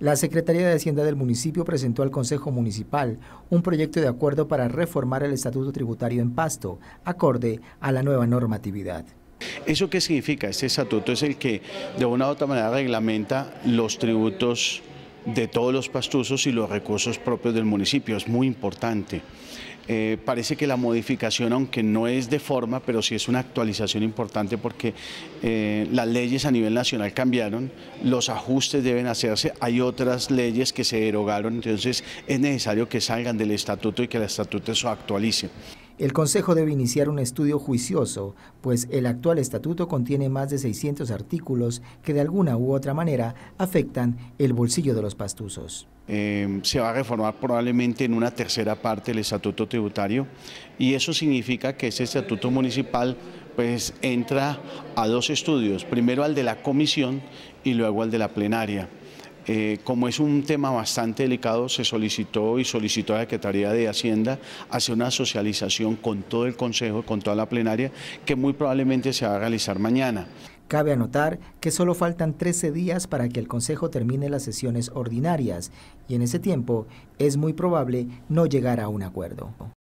La Secretaría de Hacienda del municipio presentó al Consejo Municipal un proyecto de acuerdo para reformar el Estatuto Tributario en Pasto, acorde a la nueva normatividad. ¿Eso qué significa? Este estatuto es el que de una u otra manera reglamenta los tributos de todos los pastuzos y los recursos propios del municipio, es muy importante. Eh, parece que la modificación, aunque no es de forma, pero sí es una actualización importante porque eh, las leyes a nivel nacional cambiaron, los ajustes deben hacerse, hay otras leyes que se derogaron, entonces es necesario que salgan del estatuto y que el estatuto se actualice. El Consejo debe iniciar un estudio juicioso, pues el actual estatuto contiene más de 600 artículos que de alguna u otra manera afectan el bolsillo de los pastuzos. Em, se va a reformar probablemente en una tercera parte el estatuto tributario y eso significa que ese estatuto municipal pues entra a dos estudios, primero al de la comisión y luego al de la plenaria. Eh, como es un tema bastante delicado, se solicitó y solicitó a la Secretaría de Hacienda hacer una socialización con todo el Consejo, con toda la plenaria, que muy probablemente se va a realizar mañana. Cabe anotar que solo faltan 13 días para que el Consejo termine las sesiones ordinarias y en ese tiempo es muy probable no llegar a un acuerdo.